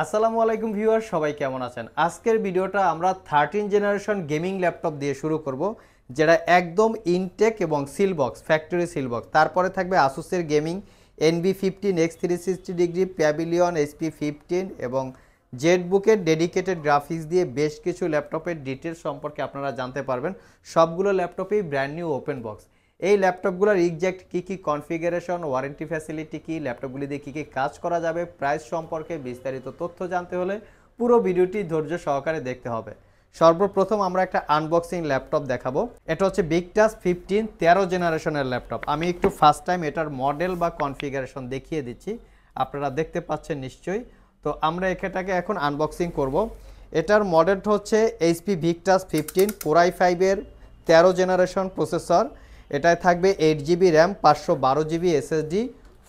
আসসালামু আলাইকুম ভিউয়ার সবাই কেমন আছেন আজকের ভিডিওটা আমরা থার্টিন জেনারেশন গেমিং ল্যাপটপ দিয়ে শুরু করব যেটা একদম ইনটেক এবং সিলবক্স ফ্যাক্টরি সিলবক্স তারপরে থাকবে আসুসের gaming NB fifteen X three sixty degree pavilion SP fifteen এবং জেটবুকের ডেডিকেটেড গ্রাফিক্স দিয়ে বেশ কিছু ল্যাপটপের ডিটেলস সম্পর্কে আপনারা জানতে পারবেন সবগুলো ল্যাপটপেই ব্র্যান্ড নিউ ওপেন বক্স এই ল্যাপটপগুলোর এক্স্যাক্ট কী কী কনফিগারেশন ওয়ারেন্টি ফ্যাসিলিটি কী ল্যাপটপগুলি দিয়ে কী কী কাজ করা যাবে প্রাইস সম্পর্কে বিস্তারিত তথ্য জানতে হলে পুরো ভিডিওটি ধৈর্য সহকারে দেখতে হবে সর্বপ্রথম আমরা একটা আনবক্সিং ল্যাপটপ দেখাবো এটা হচ্ছে বিগটাস ফিফটিন তেরো জেনারেশনের ল্যাপটপ আমি একটু ফার্স্ট টাইম এটার মডেল বা কনফিগারেশন দেখিয়ে দিচ্ছি আপনারা দেখতে পাচ্ছেন নিশ্চয়ই তো আমরা এটাকে এখন আনবক্সিং করব। এটার মডেলটা হচ্ছে এইচপি ভিকটাস ফিফটিন কোরাই ফাইভের তেরো জেনারেশন প্রসেসর এটায় থাকবে এইট জিবি র্যাম পাঁচশো বারো জিবি এসএসডি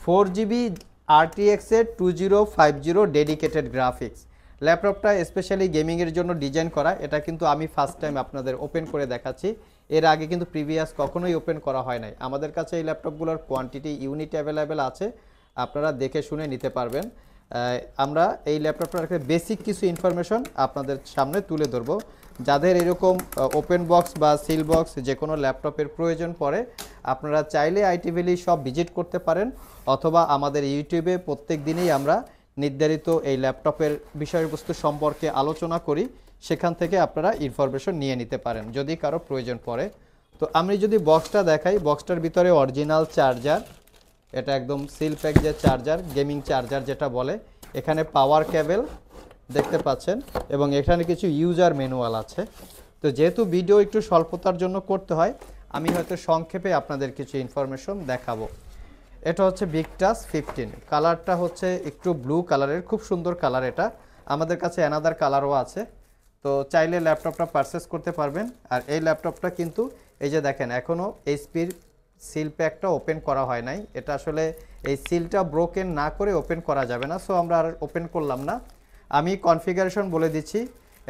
ফোর জিবি আরটিএক্সের two zero five zero dedicated graphics ল্যাপটপটা স্পেশালি গেমিংয়ের জন্য ডিজাইন করা এটা কিন্তু আমি ফার্স্ট টাইম আপনাদের ওপেন করে দেখাচ্ছি এর আগে কিন্তু প্রিভিয়াস কখনোই ওপেন করা হয় নাই আমাদের কাছে এই ল্যাপটপগুলোর কোয়ান্টিটি ইউনিট অ্যাভেলেবেল আছে আপনারা দেখে শুনে নিতে পারবেন আমরা এই ল্যাপটপটার বেসিক কিছু ইনফরমেশন আপনাদের সামনে তুলে ধরবো যাদের এরকম ওপেন বক্স বা সিল বক্স যে কোনো ল্যাপটপের প্রয়োজন পড়ে আপনারা চাইলে আইটিভিলি সব ভিজিট করতে পারেন অথবা আমাদের ইউটিউবে প্রত্যেক দিনেই আমরা নির্ধারিত এই ল্যাপটপের বিষয়বস্তু সম্পর্কে আলোচনা করি সেখান থেকে আপনারা ইনফরমেশন নিয়ে নিতে পারেন যদি কারো প্রয়োজন পড়ে তো আমি যদি বক্সটা দেখাই বক্সটার ভিতরে অরিজিনাল চার্জার এটা একদম সিল প্যাক যে চার্জার গেমিং চার্জার যেটা বলে এখানে পাওয়ার কেবেল দেখতে পাচ্ছেন এবং এখানে কিছু ইউজার ম্যানুয়াল আছে তো যেহেতু ভিডিও একটু স্বল্পতার জন্য করতে হয় আমি হয়তো সংক্ষেপে আপনাদের কিছু ইনফরমেশন দেখাবো এটা হচ্ছে বিগটাস ফিফটিন কালারটা হচ্ছে একটু ব্লু কালারের খুব সুন্দর কালার এটা আমাদের কাছে অ্যানাদার কালারও আছে তো চাইলে ল্যাপটপটা পারচেস করতে পারবেন আর এই ল্যাপটপটা কিন্তু এই যে দেখেন এখনও এইচপির সিল প্যাকটা ওপেন করা হয় নাই এটা আসলে এই সিলটা ব্রোকেন না করে ওপেন করা যাবে না সো আমরা আর ওপেন করলাম না আমি কনফিগারেশন বলে দিচ্ছি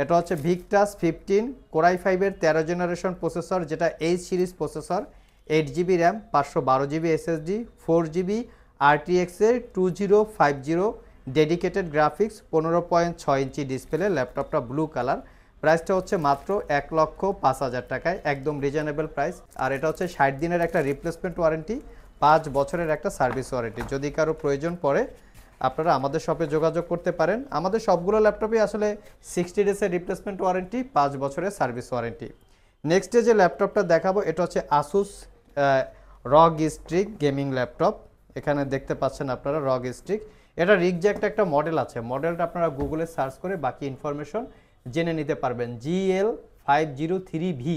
এটা হচ্ছে ভিকটাস ফিফটিন কোরাই ফাইভের তেরো জেনারেশন প্রসেসর যেটা H series processor eight GB RAM পাঁচশো বারো জিবি এসএসডি ফোর জিবি আরটিএক্সের two zero five zero dedicated graphics পনেরো পয়েন্ট ছয় ইঞ্চি ডিসপ্লে ল্যাপটপটা ব্লু কালার প্রাইসটা হচ্ছে মাত্র এক লক্ষ পাঁচ হাজার টাকায় একদম রিজনেবল প্রাইস আর এটা হচ্ছে ষাট দিনের একটা রিপ্লেসমেন্ট ওয়ারেন্টি পাঁচ বছরের একটা সার্ভিস ওয়ারেন্টি যদি কারো প্রয়োজন পড়ে আপনারা আমাদের শপে যোগাযোগ করতে পারেন আমাদের সবগুলো ল্যাপটপে আসলে সিক্সটি ডেসের রিপ্লেসমেন্ট ওয়ারেন্টি পাঁচ বছরের সার্ভিস ওয়ারেন্টি নেক্সট ডে যে ল্যাপটপটা দেখাবো এটা হচ্ছে আসুস রগ স্ট্রিক গেমিং ল্যাপটপ এখানে দেখতে পাচ্ছেন আপনারা রগ স্ট্রিক এটা রিকজ্যাক্ট একটা মডেল আছে মডেলটা আপনারা গুগলে সার্চ করে বাকি ইনফরমেশন জেনে নিতে পারবেন GL five zero three V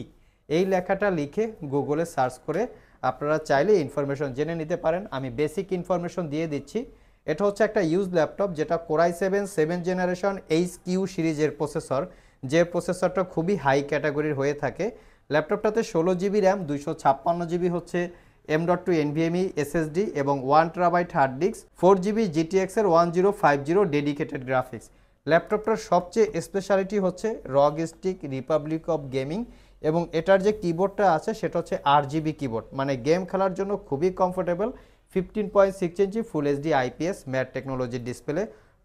এই লেখাটা লিখে গুগলে সার্চ করে আপনারা চাইলে ইনফরমেশন জেনে নিতে পারেন আমি বেসিক ইনফরমেশন দিয়ে দিচ্ছি এটা হচ্ছে একটা ইউজ ল্যাপটপ যেটা core i seven seven generation H Q সিরিজের প্রসেসর যে প্রসেসরটা খুবই হাই ক্যাটাগরির হয়ে থাকে ল্যাপটপটাতে ষোলো জিবি র্যাম দুইশো ছাপ্পান্ন জিবি হচ্ছে M dot two NVMe SSD এবং one terabyte hard disk four GB জিটিএক্সের one zero five zero dedicated graphics ল্যাপটপটার সবচেয়ে স্পেশালিটি হচ্ছে রগ স্টিক রিপাবলিক অফ গেমিং এবং এটার যে কিবোর্ডটা আছে সেটা হচ্ছে আর জিবি কিবোর্ড মানে গেম খেলার জন্য খুবই comfortable fifteen point six inch full HD IPS matte টেকনোলজির ডিসপ্লে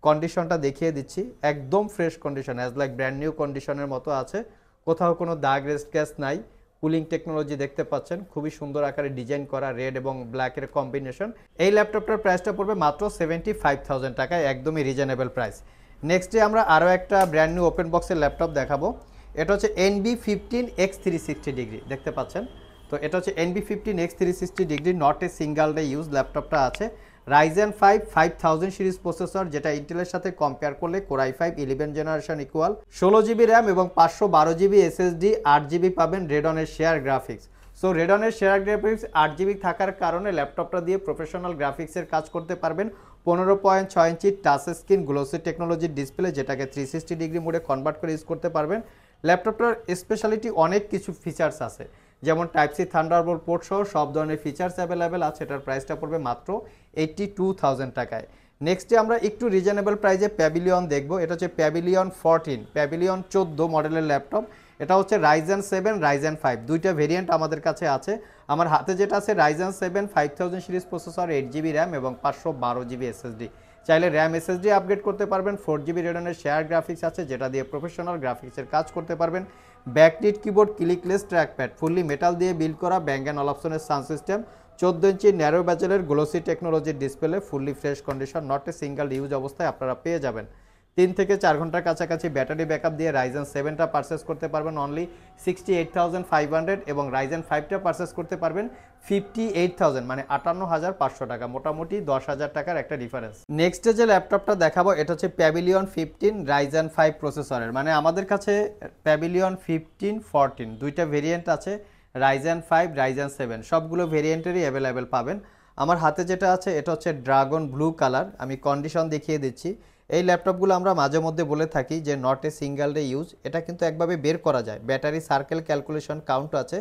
কন্ডিশনটা দেখিয়ে দিচ্ছি একদম fresh condition as like brand new কন্ডিশনের মতো আছে কোথাও কোনো দাগ রেস্ট গ্যাস নাই কুলিং টেকনোলজি দেখতে পাচ্ছেন খুবই সুন্দর আকারে ডিজাইন করা রেড এবং ব্ল্যাকের কম্বিনেশন এই ল্যাপটপটার প্রাইসটা পড়বে মাত্র সেভেন্টি ফাইভ থাউজেন্ড টাকায় একদমই রিজনেবল প্রাইস নেক্সট ডে আমরা আরও একটা ব্র্যান্ড নিউ ওপেন বক্সের ল্যাপটপ দেখাবো এটা হচ্ছে NB fifteen X three sixty degree দেখতে পাচ্ছেন তো এটা হচ্ছে NB fifteen X three sixty degree not a single day use ল্যাপটপটা আছে Ryzen five five thousand series processor যেটা ইন্টেলের সাথে কম্পেয়ার করলে core i five eleven generation equal ষোলো জিবি র্যাম এবং পাঁচশো বারো জিবি এসএসডি আট জিবি পাবেন রেডনের শেয়ার গ্রাফিক্স সো রেডনের শেয়ার গ্রাফিক্স আট জিবি থাকার কারণে ল্যাপটপটা দিয়ে প্রফেশনাল গ্রাফিক্সের কাজ করতে পারবেন পনেরো পয়েন্ট ছয় ইঞ্চি টাচ স্ক্রিন গ্লোসি টেকনোলজির ডিসপ্লে যেটাকে থ্রি সিক্সটি ডিগ্রি মোডে কনভার্ট করে ইউজ করতে পারবেন ল্যাপটপটার স্পেশালিটি অনেক কিছু ফিচার্স আছে যেমন টাইপ সি থান্ডারবোল্ট পোর্ট সহ সব ধরনের ফিচার্স অ্যাভেলেবেল আছে এটার প্রাইসটা পড়বে মাত্র এইট্টি টু থাউজেন্ড টাকায় নেক্সটে আমরা একটু রিজনেবল প্রাইজে প্যাভিলিয়ন দেখব এটা হচ্ছে প্যাভিলিয়ন ফোরটিন প্যাভিলিয়ন চোদ্দো মডেলের ল্যাপটপ এটা হচ্ছে রাইজেন সেভেন রাইজেন ফাইভ দুইটা ভেরিয়েন্ট আমাদের কাছে আছে আমার হাতে যেটা আছে Ryzen seven five thousand series processor eight GB RAM এবং পাঁচশো বারো জিবি এসএসডি চাইলে র্যাম এসএসডি আপগ্রেড করতে পারবেন ফোর জিবি রেডনের শেয়ার গ্রাফিক্স আছে যেটা দিয়ে প্রফেশনাল গ্রাফিক্সের কাজ করতে পারবেন backlit keyboard clickless trackpad fully metal দিয়ে বিল করা ব্যাঙ্ক অ্যান্ড অল সাউন্ড সিস্টেম চোদ্দো ইঞ্চি ন্যারো ব্যাচেলের গ্লোসি টেকনোলজির display fully fresh condition not a single use অবস্থায় আপনারা পেয়ে যাবেন তিন থেকে চার ঘন্টার কাছাকাছি ব্যাটারি ব্যাকআপ দিয়ে রাইজেন সেভেনটা পারচেস করতে পারবেন only sixty eight thousand five hundred এবং রাইজেন ফাইভটা পারচেস করতে পারবেন ফিফটি এইট থাউজেন্ড মানে আটান্ন হাজার পাঁচশো টাকা মোটামুটি দশ হাজার টাকার একটা ডিফারেন্স নেক্সট যে ল্যাপটপটা দেখাবো এটা হচ্ছে প্যাভিলিয়ন ফিফটিন রাইজেন ফাইভ প্রসেসরের মানে আমাদের কাছে প্যাভিলিয়ন ফিফটিন ফরটিন দুইটা ভেরিয়েন্ট আছে রাইজেন ফাইভ রাইজেন সেভেন সবগুলো ভেরিয়েন্টেরই অ্যাভেলেবেল পাবেন আমার হাতে যেটা আছে এটা হচ্ছে ড্রাগন ব্লু কালার আমি কন্ডিশন দেখিয়ে দিচ্ছি এই ল্যাপটপগুলো আমরা মাঝে মধ্যে বলে থাকি যে not a single day use এটা কিন্তু একভাবে বের করা যায় ব্যাটারি সার্কেল ক্যালকুলেশন কাউন্ট আছে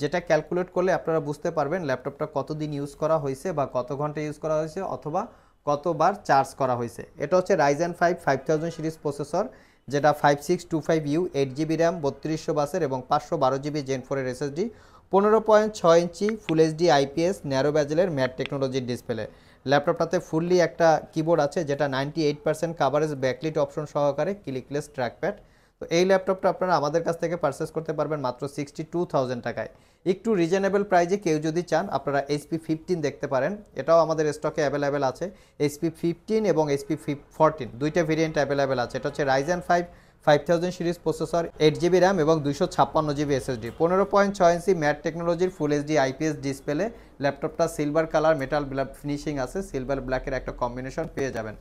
যেটা ক্যালকুলেট করলে আপনারা বুঝতে পারবেন ল্যাপটপটা কতদিন ইউজ করা হয়েছে বা কত ঘন্টা ইউজ করা হয়েছে অথবা কতবার চার্জ করা হয়েছে এটা হচ্ছে Ryzen five five thousand series processor যেটা five six two five U eight GB RAM বত্রিশশো বাসের এবং পাঁচশো বারো জিবি জেন ফোরের এসএসডি পনেরো পয়েন্ট ছয় inch full HD IPS narrow ব্যাজেলের ম্যাট টেকনোলজির ডিসপ্লে ল্যাপটপটাতে ফুললি একটা কিবোর্ড আছে যেটা ninety eight percent coverage backlit option সহকারে ক্লিকলেস ট্র্যাকপ্যাড তো এই ল্যাপটপটা আপনারা আমাদের কাছ থেকে পারচেস করতে পারবেন মাত্র সিক্সটি টু থাউজেন্ড টাকায় একটু রিজনেবল প্রাইজে কেউ যদি চান আপনারা এইচপি ফিফটিন দেখতে পারেন এটাও আমাদের স্টকে অ্যাভেলেবেল আছে এইচপি ফিফটিন এবং এইচপি ফিফ ফোরটিন দুইটা ভেরিয়েন্ট অ্যাভেলেবেল আছে এটা হচ্ছে Ryzen five five thousand series processor eight GB RAM এবং দুশো ছাপ্পান্ন জিবি এসএসডি পনেরো পয়েন্ট ছয় ইঞ্চি ম্যাট টেকনোলজির ফুল এইচডি আইপিএস ডিসপ্লে ল্যাপটপটা silver colour metal black finishing আছে সিলভার ব্ল্যাকের একটা কম্বিনেশন পেয়ে যাবেন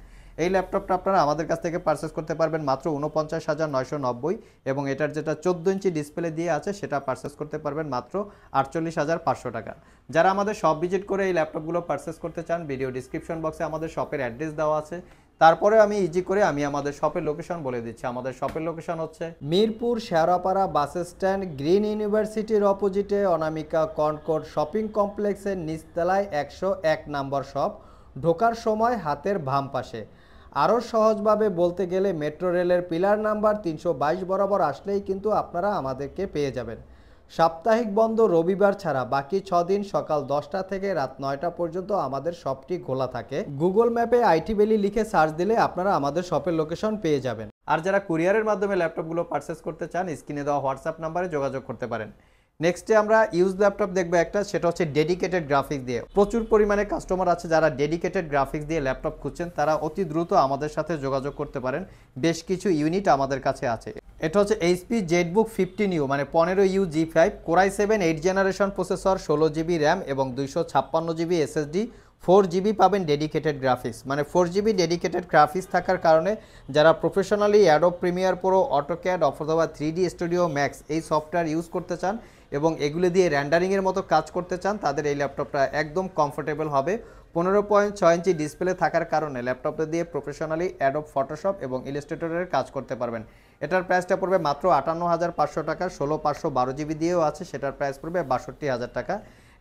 এই ল্যাপটপটা আপনারা আমাদের কাছ থেকে পারচেস করতে পারবেন মাত্র উনপঞ্চাশ হাজার নয়শো নব্বই এবং এটার যেটা চোদ্দ ইঞ্চি ডিসপ্লে দিয়ে আছে সেটা পারচেস করতে পারবেন মাত্র আটচল্লিশ হাজার পাঁচশো টাকা যারা আমাদের শপ ভিজিট করে এই ল্যাপটপগুলো পারচেস করতে চান ভিডিও ডিসক্রিপশন বক্সে আমাদের শপের অ্যাড্রেস দেওয়া আছে তারপরে আমি ইজি করে আমি আমাদের শপের লোকেশন বলে দিচ্ছি আমাদের শপের লোকেশন হচ্ছে Mirpur Shewrapara bus stand green ইউনিভার্সিটির অপোজিটে অনামিকা কনকোট শপিং কমপ্লেক্সের নিচতলায় একশো এক নম্বর শপ ঢোকার সময় হাতের ভাম পাশে আরও সহজভাবে বলতে গেলে মেট্রো রেলের পিলার নাম্বার তিনশো বরাবর আসলেই কিন্তু আপনারা আমাদেরকে পেয়ে যাবেন সাপ্তাহিক বন্ধ রবিবার ছাড়া বাকি ছ দিন সকাল দশটা থেকে রাত নয়টা পর্যন্ত আমাদের শপটি খোলা থাকে গুগল ম্যাপে আইটি ভ্যালি লিখে সার্চ দিলে আপনারা আমাদের শপের লোকেশন পেয়ে যাবেন আর যারা কুরিয়ারের মাধ্যমে ল্যাপটপগুলো পার্সেস করতে চান স্ক্রিনে দেওয়া হোয়াটসঅ্যাপ নাম্বারে যোগাযোগ করতে পারেন নেক্সটে আমরা ইউজ ল্যাপটপ দেখবো একটা সেটা হচ্ছে ডেডিকেটেড গ্রাফিক্স দিয়ে প্রচুর পরিমাণে কাস্টমার আছে যারা ডেডিকেটেড গ্রাফিক্স দিয়ে ল্যাপটপ খুঁজছেন তারা অতি দ্রুত আমাদের সাথে যোগাযোগ করতে পারেন বেশ কিছু ইউনিট আমাদের কাছে আছে এটা হচ্ছে এইচপি বুক ফিফটিন ইউ মানে পনেরো U G five core i seven eight generation processor ষোলো জিবি র্যাম এবং দুইশো ছাপ্পান্ন জিবি এসএসডি ফোর জিবি পাবেন ডেডিকেটেড গ্রাফিক্স মানে ফোর জিবি ডেডিকেটেড গ্রাফিক্স থাকার কারণে যারা professionally Adobe Premiere Pro AutoCAD অফ অথবা থ্রি ডি স্টুডিও ম্যাক্স এই সফটওয়্যার ইউজ করতে চান এবং এগুলি দিয়ে র্যান্ডারিংয়ের মতো কাজ করতে চান তাদের এই ল্যাপটপটা একদম কমফোর্টেবল হবে পনেরো পয়েন্ট ছয় ইঞ্চি ডিসপ্লে থাকার কারণে ল্যাপটপটা দিয়ে প্রফেশনালি অ্যাডব ফটোশপ এবং ইলিস্ট্রেটরের কাজ করতে পারবেন এটার প্রাইসটা পড়বে মাত্র আটান্ন হাজার পাঁচশো টাকা ষোলো পাঁচশো বারো জিবি দিয়েও আছে সেটার প্রাইস পড়বে বাষট্টি হাজার টাকা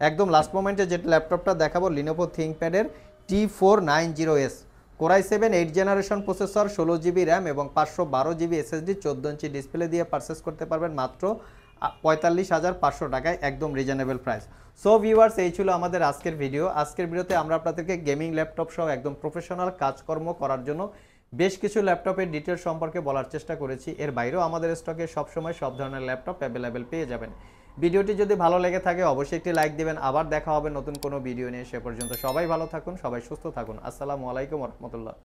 একদম লাস্ট মোমেন্টে যে ল্যাপটপটা দেখাবো লিনোভো থিঙ্কপ্যাডের T four nine zero S core i seven eight generation processor ষোলো জিবি র্যাম এবং পাঁচশো বারো জিবি এসএসডি চোদ্দো ইঞ্চি ডিসপ্লে দিয়ে পারচেস করতে পারবেন মাত্র পঁয়তাল্লিশ হাজার পাঁচশো টাকায় একদম রিজনেবল প্রাইস সো ভিউয়ার্স এই ছিল আমাদের আজকের ভিডিও আজকের ভিডিওতে আমরা আপনাদেরকে গেমিং ল্যাপটপ সহ একদম প্রফেশনাল কাজকর্ম করার জন্য বেশ কিছু ল্যাপটপের ডিটেল সম্পর্কে বলার চেষ্টা করেছি এর বাইরেও আমাদের স্টকে সবসময় সব ধরনের ল্যাপটপ অ্যাভেলেবেল পেয়ে যাবেন ভিডিওটি যদি ভালো লেগে থাকে অবশ্যই একটি লাইক দেবেন আবার দেখা হবে নতুন কোনো ভিডিও নিয়ে সে পর্যন্ত সবাই ভালো থাকুন সবাই সুস্থ থাকুন আসসালামু আলাইকুম রহমতুল্লাহ